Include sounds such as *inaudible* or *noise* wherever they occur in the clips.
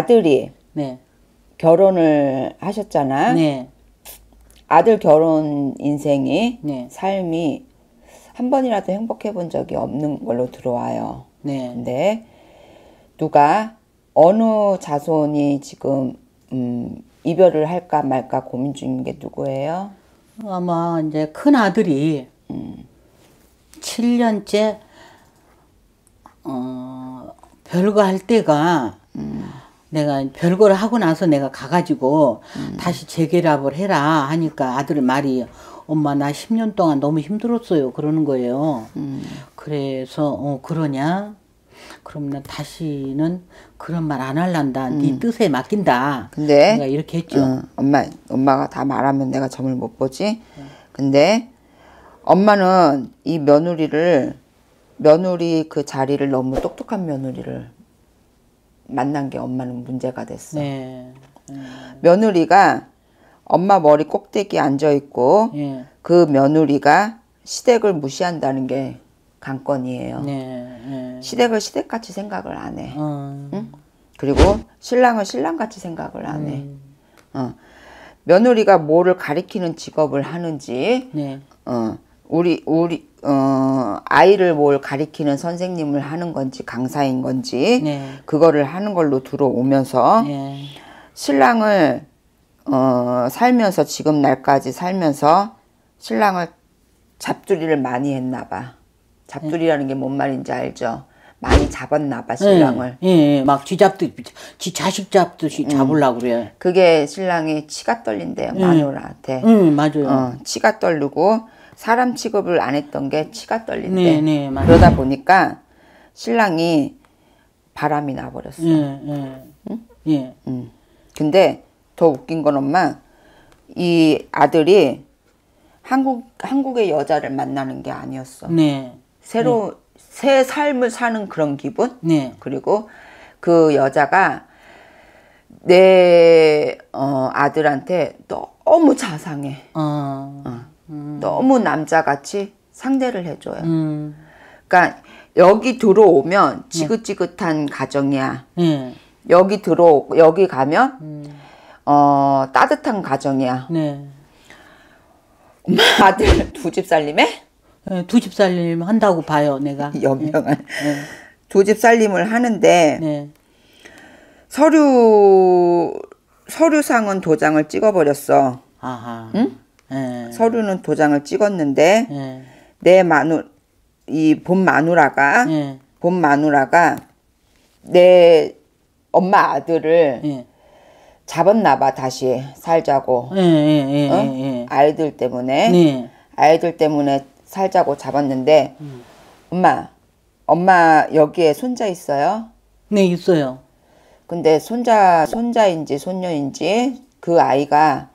아들이 네. 결혼을 하셨잖아. 네. 아들 결혼 인생이 네. 삶이 한 번이라도 행복해 본 적이 없는 걸로 들어와요. 네. 근데 누가 어느 자손이 지금 음, 이별을 할까 말까 고민 중인 게 누구예요? 아마 이제 큰 아들이 음. 7년째 어, 별거 할 때가 음. 내가 별거를 하고 나서 내가 가가지고 음. 다시 재결합을 해라 하니까 아들 말이 엄마 나 10년 동안 너무 힘들었어요 그러는 거예요. 음. 그래서 어 그러냐? 그럼 나 다시는 그런 말 안 할란다. 네 음. 네 뜻에 맡긴다. 근데 내가 이렇게 했죠. 응, 어, 엄마 엄마가 다 말하면 내가 점을 못 보지. 응. 네. 근데 엄마는 이 며느리를 며느리 그 자리를 너무 똑똑한 며느리를 만난 게 엄마는 문제가 됐어. 네. 음. 며느리가 엄마 머리 꼭대기 앉아 있고 네. 예. 그 며느리가 시댁을 무시한다는 게 관건이에요. 네. 예. 시댁을 시댁같이 생각을 안 해. 음. 응? 그리고 신랑은 신랑같이 생각을 안 해. 음. 어. 며느리가 뭐를 가리키는 직업을 하는지, 네. 어. 우리 우리 어, 아이를 뭘 가리키는 선생님을 하는 건지 강사인 건지 네. 그거를 하는 걸로 들어오면서 네. 신랑을 어, 살면서 지금 날까지 살면서 신랑을 잡두리를 많이 했나 봐. 잡두리라는 게 뭔 말인지 알죠? 많이 잡았나 봐 네. 신랑을. 예, 예, 예. 막 뒤잡듯 지 자식 잡듯이 음. 잡으려고 음. 그래. 그게 신랑이 치가 떨린대요 마누라한테. 음, 음 맞아요. 어, 치가 떨리고 사람 취급을 안 했던 게 치가 떨린데 네, 네, 그러다 보니까 신랑이 바람이 나버렸어. 예, 예. 응? 예. 응. 근데 더 웃긴 건 엄마 이 아들이 한국 한국의 여자를 만나는 게 아니었어. 네. 새로 네. 새 삶을 사는 그런 기분. 네. 그리고 그 여자가 내 어, 아들한테 너무 자상해. 어. 어. 너무 남자같이 상대를 해줘요. 음. 그러니까 여기 들어오면 네. 지긋지긋한 가정이야. 네. 여기 들어 여기 가면 음. 어 따뜻한 가정이야. 네. 엄마 아들 두 집 살림에? 네, 두집 살림 한다고 봐요, 내가. 연명한. *laughs* 네. 네. 두집 살림을 하는데 네. 서류 서류상은 도장을 찍어버렸어. 아하. 응? 예. 서류는 도장을 찍었는데 예. 내 마누 이 본 마누라가 예. 본 마누라가 내 엄마 아들을 예. 잡았나 봐 다시 살자고 예, 어? 아이들 때문에 네. 아이들 때문에 살자고 잡았는데 음. 엄마 엄마 여기에 손자 있어요? 네 있어요. 근데 손자 손자인지 손녀인지 그 아이가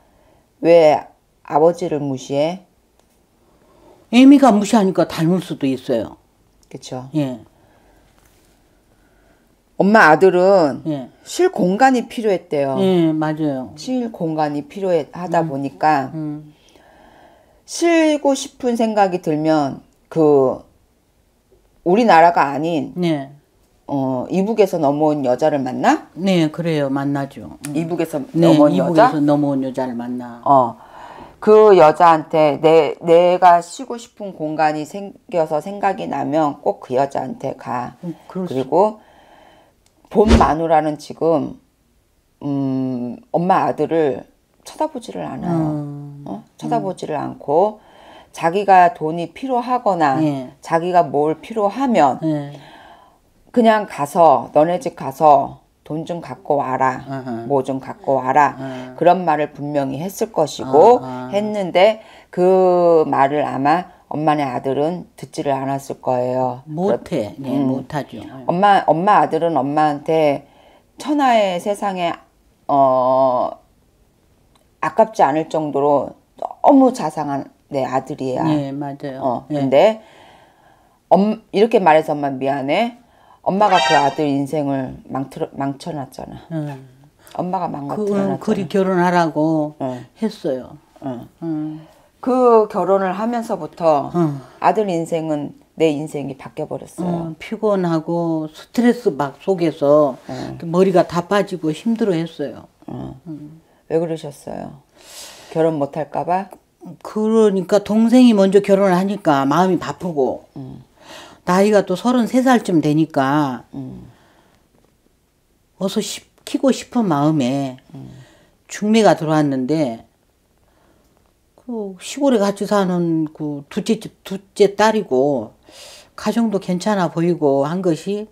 왜 아버지를 무시해? 애미가 무시하니까 닮을 수도 있어요. 그렇 예. 엄마 아들은 예. 쉴 공간이 필요했대요. 예, 맞아요. 쉴 공간이 필요하다 음. 보니까 음. 쉬고 싶은 생각이 들면 그 우리나라가 아닌 네. 어, 이북에서 넘어온 여자를 만나? 네, 그래요. 만나죠. 음. 이북에서 네, 넘어온 이북에서 여자? 넘어온 여자를 만나. 어. 그 여자한테 내, 내가 쉬고 싶은 공간이 생겨서 생각이 나면 꼭 그 여자한테 가. 음, 그리고 본 마누라는 지금, 음, 엄마 아들을 쳐다보지를 않아요. 음. 어? 쳐다보지를 않고, 자기가 돈이 필요하거나, 예. 자기가 뭘 필요하면, 예. 그냥 가서, 너네 집 가서, 돈좀 갖고 와라, 뭐 좀 갖고 와라, u h 그런 말을 분명히 했을 것이고, u h 했는데 그 말을 아마 엄마네 아들은 듣지를 않았을 거예요. 못해, 네, 음. 못하죠. 네. 엄마, 엄마 아들은 엄마한테 천하의 세상에, 어, 아깝지 않을 정도로 너무 자상한 내 아들이야. 네, 맞아요. 어, 네. 근데, 네. 엄, 이렇게 말해서 엄마 미안해. 엄마가 그 아들 인생을 망쳐, 망쳐놨잖아. 응. 엄마가 망가뜨렸잖아. 그 그리 결혼하라고 응. 했어요. 응. 그 결혼을 하면서부터 아들 인생은 내 인생이 바뀌어버렸어요. 피곤하고 스트레스 막 속에서 머리가 다 빠지고 힘들어했어요. 왜 그러셨어요? 결혼 못할까봐? 그러니까 동생이 먼저 결혼을 하니까 마음이 바쁘고 음. 나이가 또 33살쯤 되니까 음. 어서 시키고 싶은 마음에 음. 중매가 들어왔는데 그 시골에 같이 사는 그 둘째 집 둘째 딸이고 가정도 괜찮아 보이고 한 것이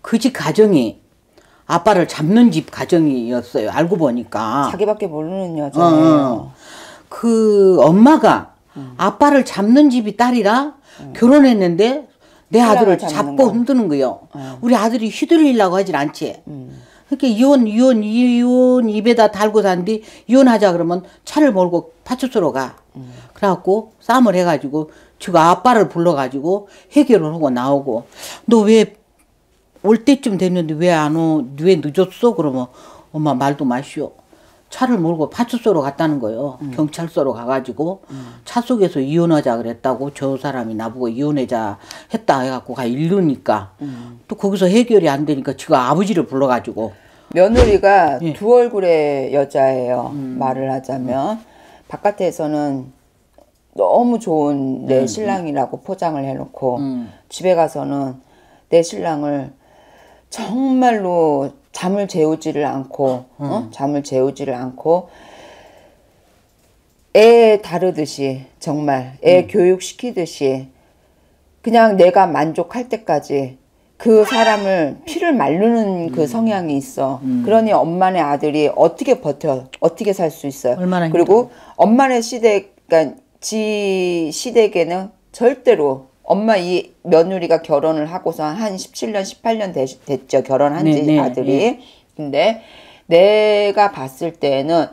그 집 가정이 아빠를 잡는 집 가정이었어요. 알고 보니까 자기밖에 모르는 여자예요. 어, 어. 그 엄마가 음. 아빠를 잡는 집이 딸이라 음. 결혼했는데 내 아들을 잡고 흔드는 거요. 어. 우리 아들이 휘둘리려고 하진 않지. 음. 그렇게 이혼, 이혼, 이혼 입에다 달고 산 뒤 이혼하자 그러면 차를 몰고 파출소로 가. 음. 그래갖고 싸움을 해가지고 지가 아빠를 불러가지고 해결을 하고 나오고 너 왜 올 때쯤 됐는데 왜 안 오? 왜 늦었어? 그러면 엄마 말도 마시오. 차를 몰고 파출소로 갔다는 거예요. 음. 경찰서로 가가지고 음. 차 속에서 이혼하자 그랬다고 저 사람이 나보고 이혼하자 했다 해갖고 가 일루니까 음. 또 거기서 해결이 안 되니까 지금 아버지를 불러가지고 며느리가 예. 두 얼굴의 여자예요. 음. 말을 하자면 음. 바깥에서는 너무 좋은 내 음. 신랑이라고 포장을 해놓고 집에 가서는 내 신랑을 정말로 잠을 재우지를 않고 어? 음. 잠을 재우지를 않고 애 다루듯이 정말 애 음. 교육시키듯이 그냥 내가 만족할 때까지 그 사람을 피를 말르는 그 음. 성향이 있어. 음. 그러니 엄마네 아들이 어떻게 버텨, 어떻게 살 수 있어요. 그리고 엄마네 시댁, 그러니까 지 시댁에는 절대로 엄마 이 며느리가 결혼을 하고서 한 17년, 18년 되, 됐죠. 결혼한 지 네, 네, 아들이. 네. 근데 내가 봤을 때는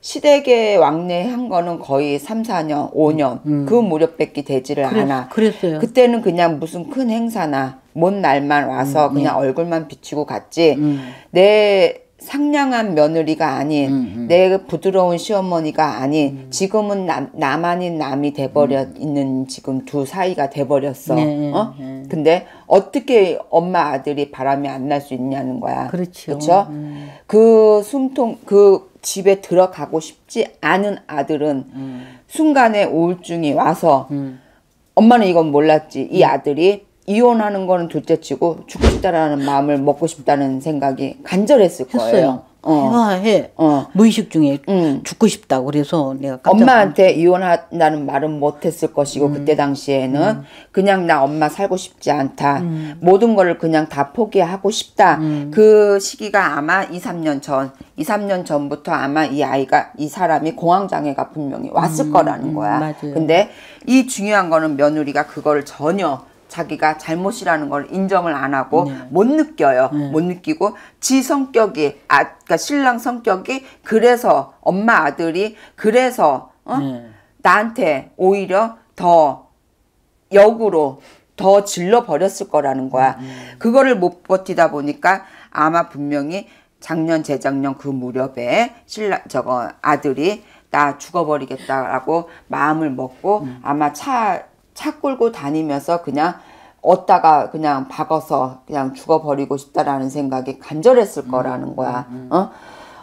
시댁에 왕래한 거는 거의 3, 4년, 5년 음. 음. 그무렵밖기 되지를 그랬, 않아. 그랬어요. 그때는 그냥 무슨 큰 행사나 먼 날만 와서 음, 네. 그냥 얼굴만 비치고 갔지. 음. 내 상냥한 며느리가 아닌 음, 음. 내 부드러운 시어머니가 아닌 음. 지금은 나, 남 아닌 남이 돼버려 음. 있는 지금 두 사이가 돼버렸어 네, 어 네. 근데 어떻게 엄마 아들이 바람이 안 날 수 있냐는 거야 그렇죠 음. 그 숨통 그 집에 들어가고 싶지 않은 아들은 음. 순간에 우울증이 와서 엄마는 이건 몰랐지 이 아들이 이혼하는 거는 둘째치고 죽고 싶다라는 마음을 먹고 싶다는 생각이 간절했을 거예요. 했어요. 어. 내 해. 어. 무의식 중에 음. 죽고 싶다. 그래서 내가 엄마한테 이혼한다는 말은 못했을 것이고 음. 그때 당시에는 음. 그냥 나 엄마 살고 싶지 않다. 음. 모든 거 그냥 다 포기하고 싶다. 음. 그 시기가 아마 2, 3년 전, 2, 3년 전부터 아마 이 아이가 이 사람이 공황 장애가 분명히 왔을 음. 거라는 거야. 맞아요. 근데 이 중요한 거는 며느리가 그거 전혀 자기가 잘못이라는 걸 인정을 안 하고 네. 못 느껴요. 네. 못 느끼고 지 성격이 아 그러니까 신랑 성격이 그래서 엄마 아들이 그래서 어? 네. 나한테 오히려 더 역으로 더 질러 버렸을 거라는 거야. 음, 음. 그거를 못 버티다 보니까 아마 분명히 작년 재작년 그 무렵에 신랑 저거 아들이 나 죽어버리겠다라고 마음을 먹고 음. 아마 차, 차 끌고 다니면서 그냥 얻다가 그냥 박아서 그냥 죽어버리고 싶다라는 생각이 간절했을 음, 거라는 거야. 음, 음. 어?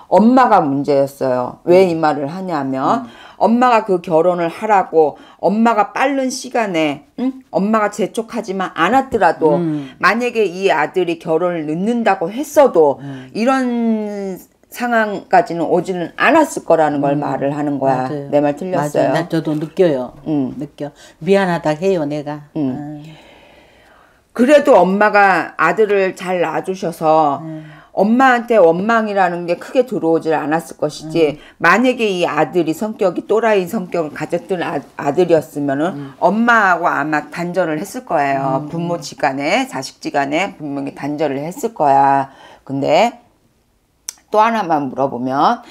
엄마가 문제였어요. 왜 이 말을 하냐면 엄마가 그 결혼을 하라고 엄마가 빠른 시간에 응? 엄마가 재촉하지만 않았더라도 만약에 이 아들이 결혼을 늦는다고 했어도 이런 상황까지는 오지는 않았을 거라는 걸 음, 말을 하는 거야. 내 말 틀렸어요. 맞아요. 저도 느껴요. 음. 느껴. 미안하다 해요, 내가. 음. 아. 그래도 엄마가 아들을 잘 낳아주셔서 음. 엄마한테 원망이라는 게 크게 들어오질 않았을 것이지 음. 만약에 이 아들이 성격이 또라이 성격을 가졌던 아, 들이었으면은 음. 엄마하고 아마 단절을 했을 거예요 음. 부모지간에 자식지간에 분명히 단절을 했을 거야 근데 또 하나만 물어보면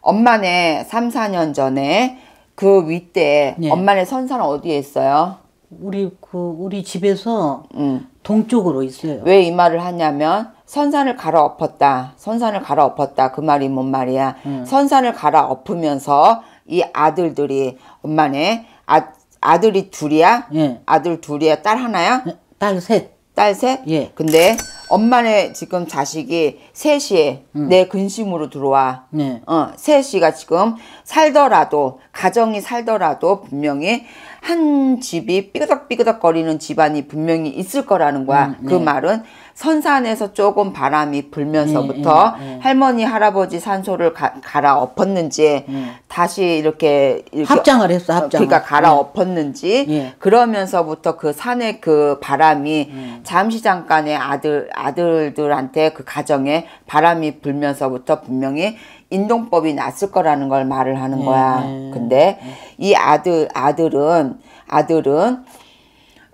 엄마네 3, 4년 전에 그 윗대 예. 엄마네 선사는 어디에 있어요? 우리 그 우리 집에서 음. 동쪽으로 있어요. 왜 이 말을 하냐면 선산을 갈아엎었다. 선산을 갈아엎었다. 그 말이 뭔 말이야? 음. 선산을 갈아엎으면서 이 아들들이 엄마네 아 아들이 둘이야? 예. 아들 둘이야? 딸 하나야? 예, 딸 셋. 딸 셋? 예. 근데 엄마네 지금 자식이 셋이 음. 내 근심으로 들어와. 네. 어, 셋이가 지금 살더라도 가정이 살더라도 분명히 한 집이 삐그덕삐그덕 거리는 집안이 분명히 있을 거라는 거야. 음, 그 네. 그 말은 선산에서 조금 바람이 불면서부터 네, 네, 할머니 할아버지 산소를 가, 갈아엎었는지 다시 이렇게, 이렇게 합장을 했어 합장. 그러니까 갈아엎었는지 예. 그러면서부터 그 산의 그 바람이 잠시 잠깐의 아들 아들들한테 그 가정에 바람이 불면서부터 분명히 인동법이 났을 거라는 걸 말을 하는 네. 거야. 네. 근데 이 아들 아들은 아들은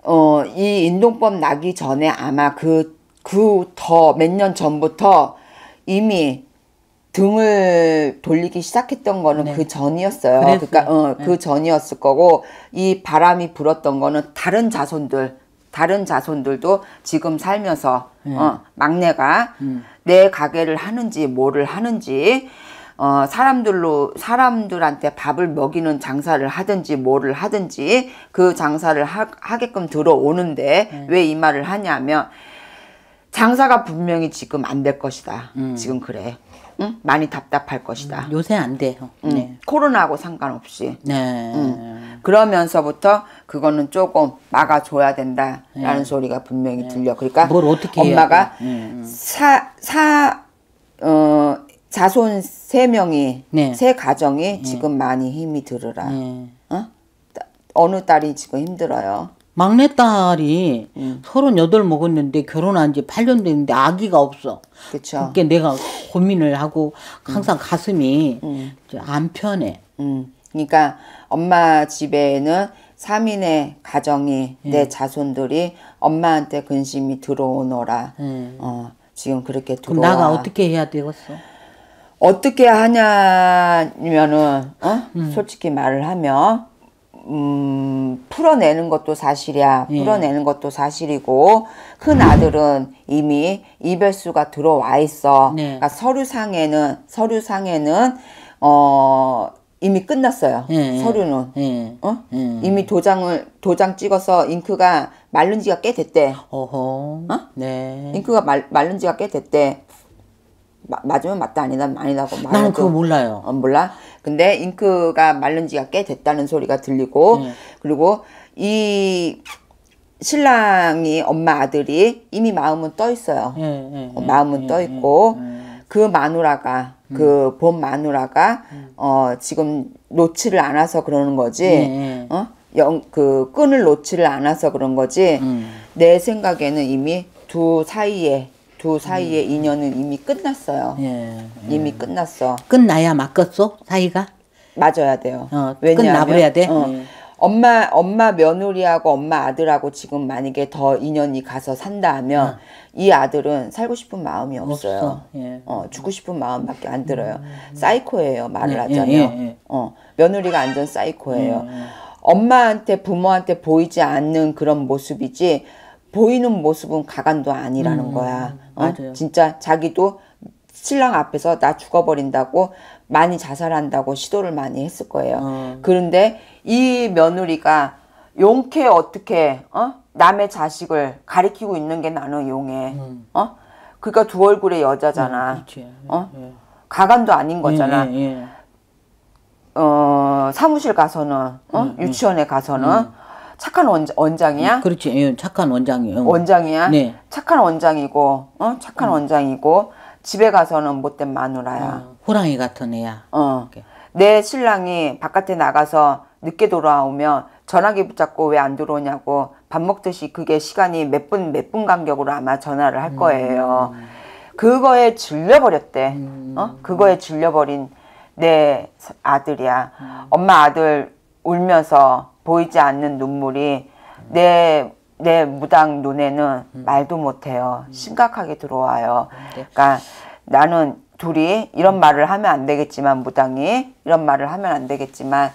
어 이 인동법 나기 전에 아마 그 그 더 몇 년 전부터 이미 등을 돌리기 시작했던 거는 네. 그 전이었어요. 그랬어요. 그러니까 어, 그 네. 전이었을 거고 이 바람이 불었던 거는 다른 자손들 다른 자손들도 지금 살면서 음. 어, 막내가 음. 내 가게를 하는지 뭐를 하는지 어, 사람들로 사람들한테 밥을 먹이는 장사를 하든지 뭐를 하든지 그 장사를 하, 게끔 들어오는데 음. 예. 왜이 말을 하냐면 장사가 분명히 지금 안 될 것이다. 음. 지금 그래. 응? 많이 답답할 것이다. 음, 요새 안 돼요. 응. 네. 코로나하고 상관없이. 네. 응. 그러면서부터 그거는 조금 막아줘야 된다라는 네. 소리가 분명히 네. 들려. 그러니까 뭘 어떻게 엄마가 음, 음. 사, 사, 어, 자손 세 명이 네. 세 가정이 네. 지금 많이 힘이 들으라. 어? 어느 딸이 지금 힘들어요. 막내딸이 서른여덟 먹었는데 결혼한 지 8년 됐는데 아기가 없어. 그쵸. 그게 내가 고민을 하고 항상 음. 가슴이 음. 안 편해. 음. 그러니까 엄마 집에는 3인의 가정이 예. 내 자손들이 엄마한테 근심이 들어오너라. 예. 어, 지금 그렇게 들어와. 그럼 나가 어떻게 해야 되겠어? 어떻게 하냐면은 어? 음. 솔직히 말을 하면 음, 풀어내는 것도 사실이야. 예. 풀어내는 것도 사실이고 큰 아들은 이미 이별수가 들어와 있어. 네. 그러니까 서류상에는 서류상에는 어 이미 끝났어요. 예. 서류는 예. 어? 예. 이미 도장을 도장 찍어서 잉크가 마른 지가 꽤 됐대. 어허. 어? 네. 잉크가 말, 마른 지가 꽤 됐대. 마, 맞으면 맞다 아니다 아니다고 말해 나는 그거 몰라요. 어, 몰라? 근데 잉크가 말른 지가 꽤 됐다는 소리가 들리고 네. 그리고 이 신랑이 엄마 아들이 이미 마음은 떠 있어요. 네, 네, 어, 마음은 떠 있고 그 마누라가 음. 그본 마누라가 음. 어 지금 놓지를 않아서 그러는 거지. 어? 영, 그 끈을 놓지를 않아서 그런 거지. 음. 내 생각에는 이미 두 사이에 두 사이의 음. 인연은 이미 끝났어요. 예. 예. 이미 끝났어. 끝나야 맞겠어 사이가? 맞아야 돼요. 어, 끝나버려야 돼. 어, 예. 엄마 엄마 며느리하고 엄마 아들하고 지금 만약에 더 인연이 가서 산다면 하 어. 이 아들은 살고 싶은 마음이 없어요. 예. 어, 죽고 싶은 마음밖에 안 들어요. 음. 사이코예요 말을 예, 예 하자면. 예, 어, 며느리가 완전 사이코예요. 음. 엄마한테 부모한테 보이지 않는 그런 모습이지 보이는 모습은 가관도 아니라는 음, 거야. 어? 맞아요. 진짜 자기도 신랑 앞에서 나 죽어버린다고 많이 자살한다고 시도를 많이 했을 거예요. 음. 그런데 이 며느리가 용케 어떻게 어? 남의 자식을 가리키고 있는 게 나는 용해. 음. 어? 그러니까 두 얼굴의 여자잖아. 음, 예, 어? 예. 가관도 아닌 예, 거잖아. 예, 예, 어, 사무실 가서는 어? 음, 음. 유치원에 가서는 착한 원, 원장이야? 음, 그렇지. 예, 착한 원장이요. 원장이야? 네. 착한 원장이고, 어? 착한 음. 원장이고, 집에 가서는 못된 마누라야. 어, 호랑이 같은 애야. 어. 이렇게. 내 신랑이 바깥에 나가서 늦게 돌아오면 전화기 붙잡고 왜 안 들어오냐고 밥 먹듯이 그게 시간이 몇 분, 몇 분 간격으로 아마 전화를 할 음. 거예요. 음. 그거에 질려버렸대. 음. 어? 그거에 질려버린 내 아들이야. 음. 엄마 아들 울면서 보이지 않는 눈물이 내, 내 무당 눈에는 음. 말도 못해요. 음. 심각하게 들어와요. 음, 네. 그러니까 나는 둘이 이런 말을 하면 안 되겠지만 무당이 이런 말을 하면 안 되겠지만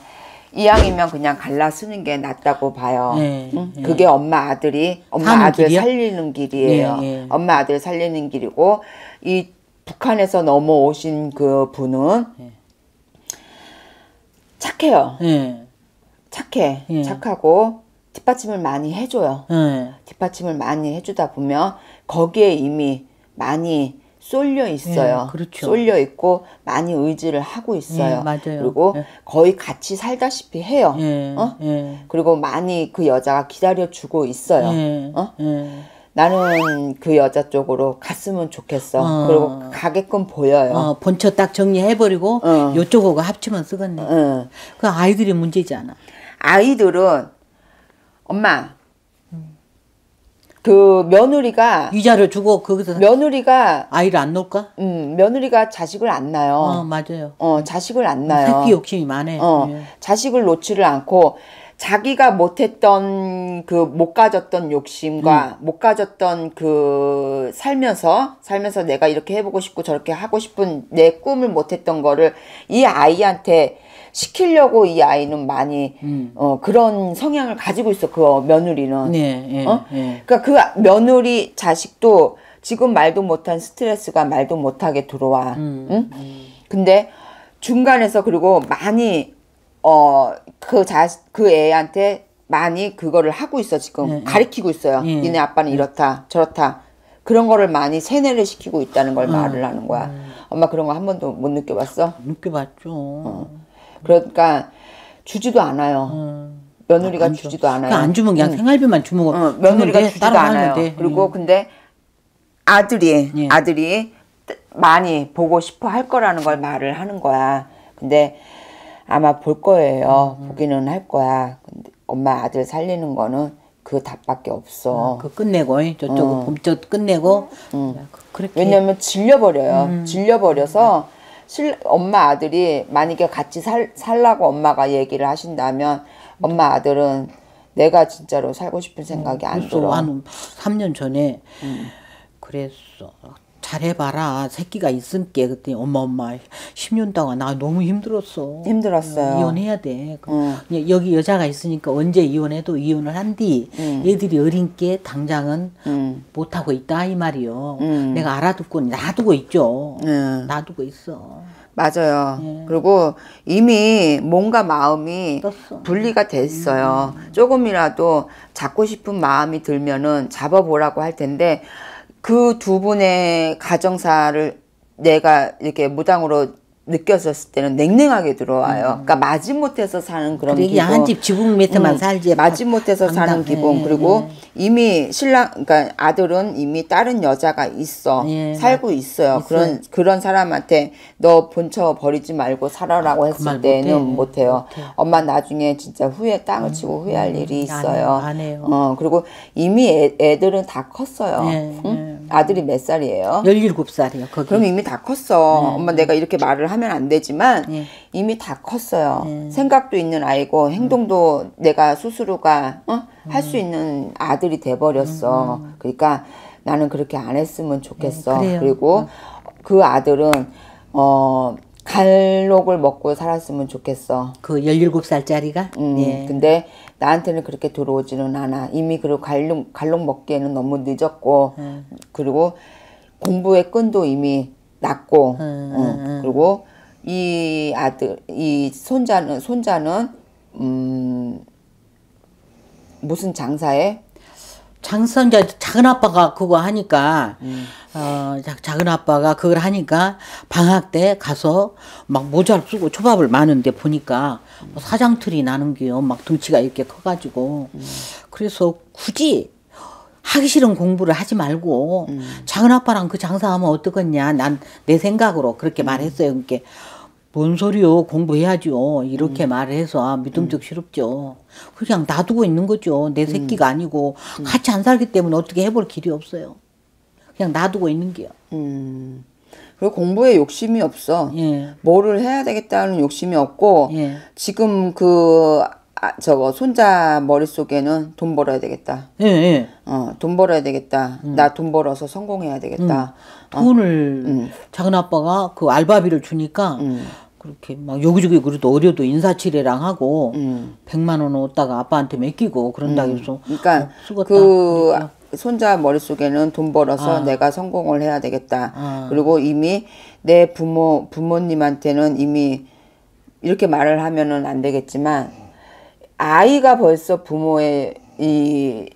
이왕이면 그냥 갈라 쓰는 게 낫다고 봐요. 네, 응? 네. 그게 엄마 아들이 엄마 아들 길이요? 살리는 길이에요. 네, 엄마 아들 살리는 길이고 이 북한에서 넘어오신 그 분은 착해요. 착해. 예. 착하고 뒷받침을 많이 해줘요. 예. 뒷받침을 많이 해주다 보면 거기에 이미 많이 쏠려 있어요. 예, 그렇죠. 쏠려 있고 많이 의지를 하고 있어요. 예, 맞아요. 그리고 예. 거의 같이 살다시피 해요. 예, 어? 그리고 많이 그 여자가 기다려 주고 있어요. 어? 나는 그 여자 쪽으로 갔으면 좋겠어. 어. 그리고 가게끔 보여요. 어, 본처 딱 정리해버리고 어. 요쪽하고 합치면 쓰겠네. 어. 그 아이들이 문제잖아. 아이들은 엄마 그 며느리가 이자를 주고 거기서 며느리가 아이를 안 놓을까? 음 며느리가 자식을 안 낳아요. 어 맞아요. 어 자식을 안 낳아요. 음, 새끼 욕심이 많아. 어 네. 자식을 놓지를 않고 자기가 못했던 그 못 가졌던 욕심과 음. 못 가졌던 그 살면서 살면서 내가 이렇게 해보고 싶고 저렇게 하고 싶은 내 꿈을 못했던 거를 이 아이한테 시키려고 이 아이는 많이 음. 어, 그런 성향을 가지고 있어 그 며느리는. 네, 예, 어? 예. 그러니까 그 며느리 자식도 지금 말도 못한 스트레스가 말도 못하게 들어와. 음, 응? 음. 근데 중간에서 그리고 많이 어그자그 그 애한테 많이 그거를 하고 있어 지금 예, 네, 네. 가리키고 있어요. 예. 니네 아빠는 예. 이렇다 저렇다. 그런 거를 많이 세뇌를 시키고 있다는 걸 음. 말을 하는 거야. 음. 엄마 그런 거 한 번도 못 느껴봤어? 느껴봤죠. 어. 그러니까 주지도 않아요. 음. 며느리가 아, 주지도 않아요. 그러니까 안 주면 그냥 음. 생활비만 주면 어, 며느리가 주지도 않아요. 돼. 그리고 음. 근데 아들이 예. 아들이 많이 보고 싶어 할 거라는 걸 말을 하는 거야. 근데 아마 볼 거예요. 음. 보기는 할 거야. 근데 엄마 아들 살리는 거는 그 답밖에 없어. 음, 그 끝내고 저쪽 어. 봄쪽 끝내고. 음. 그, 왜냐면 질려버려요. 음. 질려버려서. 엄마 아들이 만약에 같이 살, 살라고 엄마가 얘기를 하신다면 엄마 아들은 내가 진짜로 살고 싶은 생각이 음, 안 들어. 나 3년 전에 음. 그랬어. 잘해봐라 새끼가 있음께 그때 엄마 엄마 10년 동안 나 너무 힘들었어 힘들었어요 어, 이혼해야 돼 어. 여기 여자가 있으니까 언제 이혼해도 이혼을 한뒤 음. 애들이 어린께 당장은 음. 못하고 있다 이 말이요 음. 내가 알아듣고 놔두고 있죠 네. 놔두고 있어 맞아요. 예. 그리고 이미 몸과 마음이 떴어. 분리가 됐어요. 음. 조금이라도 잡고 싶은 마음이 들면은 잡아보라고 할 텐데 그두 분의 가정사를 내가 이렇게 무당으로 느꼈었을 때는 냉랭하게 들어와요. 음. 그러니까 마지못해서 사는 그런 기본. 한집 지붕 밑에만 음, 살지. 마지못해서 아, 사는 기본. 예, 그리고 예. 이미 신랑, 그러니까 아들은 이미 다른 여자가 있어. 예, 예. 살고 있어요. 있어요. 그런, 그런 사람한테 너 본처 버리지 말고 살아라고 아, 그 했을 그 때는 못해요. 못해요. 엄마 나중에 진짜 후회, 땅을 음, 치고 후회할 음. 일이 있어요. 안, 안 해요. 어, 그리고 이미 애, 들은다 컸어요. 예, 응? 예. 아들이 몇 살이에요? 17살이요. 거기. 그럼 이미 다 컸어. 네. 엄마 내가 이렇게 말을 하면 안 되지만 네. 이미 다 컸어요. 네. 생각도 있는 아이고 행동도 음. 내가 스스로가 어? 음. 할수 있는 아들이 돼 버렸어. 음, 음. 그러니까 나는 그렇게 안 했으면 좋겠어. 네, 그리고 음. 그 아들은 어 갈록을 먹고 살았으면 좋겠어. 그 17살짜리가? 음, 예. 근데 나한테는 그렇게 들어오지는 않아. 이미 그리고 갈록, 갈록 먹기에는 너무 늦었고, 음. 그리고 공부의 끈도 이미 낮고, 음, 어, 음, 음, 그리고 이 아들, 이 손자는, 손자는, 음, 무슨 장사에 장성자 작은 아빠가 그거 하니까 음. 어 작은 아빠가 그걸 하니까 방학 때 가서 막 모자를 쓰고 초밥을 마는데 보니까 뭐 사장틀이 나는 게요 막 등치가 이렇게 커가지고 음. 그래서 굳이 하기 싫은 공부를 하지 말고 음. 작은 아빠랑 그 장사하면 어떡겠냐 난 내 생각으로 그렇게 음. 말했어요 그니까 뭔 소리요 공부해야죠 이렇게 음. 말을 해서 아, 믿음직 실었죠 음. 그냥 놔두고 있는 거죠 내 음. 새끼가 음. 아니고 같이 안 살기 때문에 어떻게 해볼 길이 없어요 그냥 놔두고 있는 게요 음. 그리고 공부에 욕심이 없어 예. 뭐를 해야 되겠다는 욕심이 없고 예. 지금 그 아, 저거 손자 머릿속에는 돈 벌어야 되겠다. 예, 예. 어, 돈 벌어야 되겠다. 음. 나돈 벌어서 성공해야 되겠다. 음. 돈을 어. 음. 작은 아빠가 그 알바비를 주니까 음. 그렇게 막 여기저기 그래도 어려도 인사치레랑 하고 음. 백만 음. 원 얻다가 아빠한테 맡기고 그런다 그래서 음. 그러니까 어, 그 그러니까. 손자 머릿속에는 돈 벌어서 아. 내가 성공을 해야 되겠다. 아. 그리고 이미 내 부모 부모님한테는 이미 이렇게 말을 하면은 안 되겠지만 아이가 벌써 부모의 이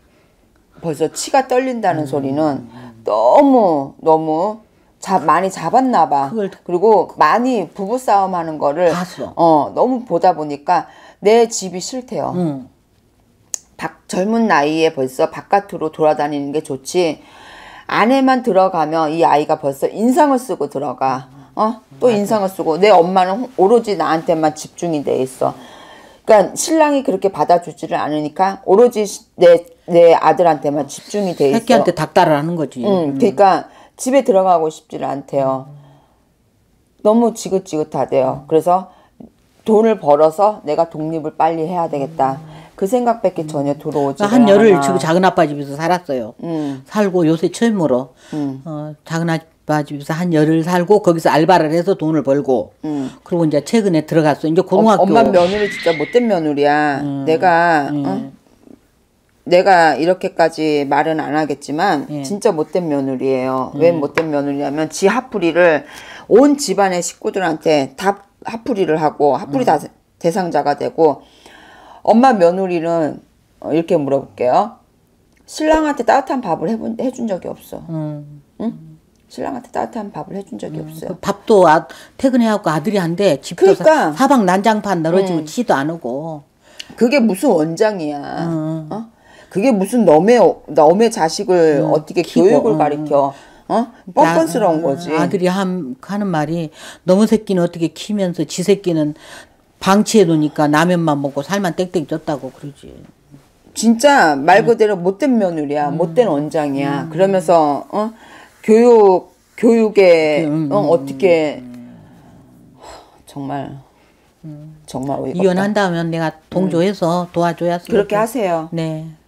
벌써 치가 떨린다는 음. 소리는 너무 너무 자, 많이 잡았나 봐. 그걸... 그리고 많이 부부싸움 하는 거를 봤어. 어, 너무 보다 보니까 내 집이 싫대요. 음. 박, 젊은 나이에 벌써 바깥으로 돌아다니는 게 좋지. 안에만 들어가면 이 아이가 벌써 인상을 쓰고 들어가. 어? 또 맞아. 인상을 쓰고 내 엄마는 오로지 나한테만 집중이 돼 있어. 그러니까 신랑이 그렇게 받아주지를 않으니까 오로지 내 내 아들한테만 집중이 돼 있어. 새끼한테 닥달을 는 거지. 응, 음. 그러니까 집에 들어가고 싶지를 않대요. 너무 지긋지긋하대요. 그래서 돈을 벌어서 내가 독립을 빨리 해야 되겠다. 그 생각밖에 전혀 들어오지 않아. 한 열흘 지금 작은 아빠 집에서 살았어요. 음. 살고 요새 처음으로 음. 어, 작은 아빠 집에서 한 열흘 살고 거기서 알바를 해서 돈을 벌고 음. 그리고 이제 최근에 들어갔어. 이제 고등학교. 어, 엄마 며느리 진짜 못된 며느리야. 음. 내가 음. 어? 내가 이렇게까지 말은 안 하겠지만 예. 진짜 못된 며느리예요. 음. 왜 못된 며느리냐면 지하풀이를온 집안의 식구들한테 다하풀이를 하고 하풀이 음. 다 대상자가 되고 엄마 며느리는 어, 이렇게 물어볼게요. 신랑한테 따뜻한 밥을 해본, 해준 적이 없어. 음. 응? 신랑한테 따뜻한 밥을 해준 적이 음. 없어요. 그 밥도 아, 퇴근해갖고 아들이 한데 집도 그러니까. 사, 방 난장판 늘어지고 음. 치도 안 오고. 그게 무슨 원장이야. 음. 어? 그게 무슨 너의 너의 자식을 음, 어떻게 키고, 교육을 음. 가르켜? 어? 뻔뻔스러운 거지. 아들이 함, 하는 말이 너무 새끼는 어떻게 키면서 지 새끼는 방치해 놓으니까 라면만 먹고 살만 땡땡 쪘다고 그러지. 진짜 말 음. 그대로 음. 못된 며느리야, 음. 못된 원장이야. 음. 그러면서 어? 교육 교육에 음. 어? 떻게 정말 정말 이혼한다면 내가 동조해서 도와줘야 그렇게 하세요. 네.